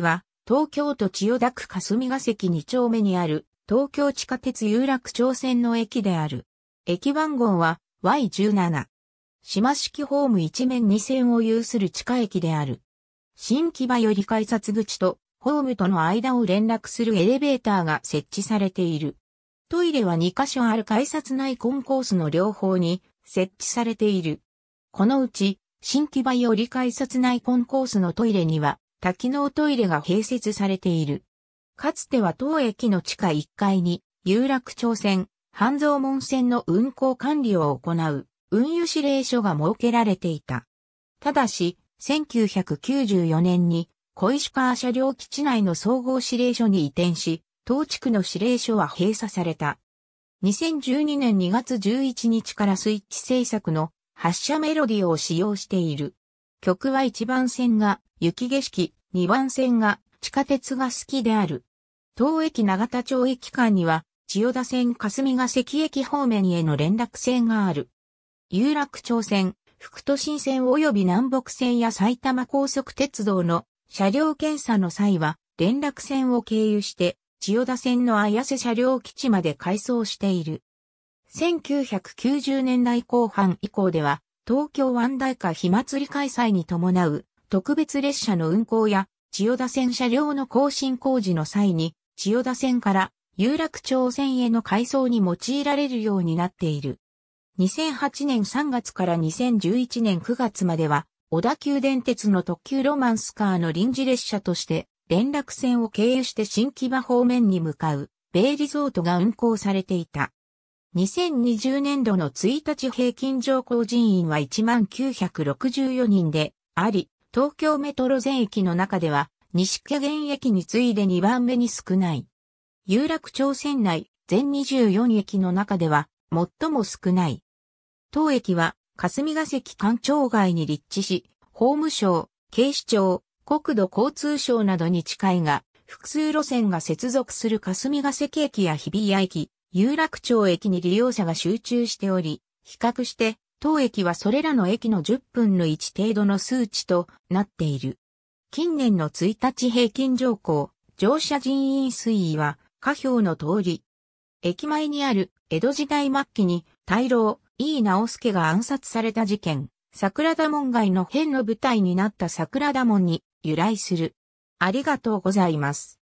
は、東京都千代田区霞ヶ関2丁目にある、東京地下鉄有楽町線の駅である。駅番号は Y17。島式ホーム一面2線を有する地下駅である。新木場より改札口とホームとの間を連絡するエレベーターが設置されている。トイレは2カ所ある改札内コンコースの両方に設置されている。このうち、新木場より改札内コンコースのトイレには、多機能トイレが併設されている。かつては当駅の地下1階に、有楽町線、半蔵門線の運行管理を行う、運輸指令所が設けられていた。ただし、1994年に、小石川車両基地内の総合指令所に移転し、当地区の指令所は閉鎖された。2012年2月11日からスイッチ制作の発車メロディを使用している。曲は1番線が雪景色、2番線が地下鉄が好きである。当駅長田町駅間には、千代田線霞ヶ関駅方面への連絡線がある。有楽町線、副都心線及び南北線や埼玉高速鉄道の車両検査の際は、連絡線を経由して、千代田線の綾瀬車両基地まで改装している。1990年代後半以降では、東京湾大火火祭り開催に伴う特別列車の運行や千代田線車両の更新工事の際に千代田線から有楽町線への改装に用いられるようになっている。2008年3月から2011年9月までは小田急電鉄の特急ロマンスカーの臨時列車として連絡線を経由して新木場方面に向かうベイリゾートが運行されていた。2020年度の1日平均乗降人員は1964人であり、東京メトロ全駅の中では、西加減駅に次いで2番目に少ない。有楽町線内全24駅の中では、最も少ない。当駅は、霞ヶ関官庁街に立地し、法務省、警視庁、国土交通省などに近いが、複数路線が接続する霞ヶ関駅や日比谷駅、有楽町駅に利用者が集中しており、比較して当駅はそれらの駅の10分の1程度の数値となっている。近年の1日平均乗降、乗車人員推移は下表の通り。駅前にある江戸時代末期に大老、井伊直輔が暗殺された事件、桜田門外の変の舞台になった桜田門に由来する。ありがとうございます。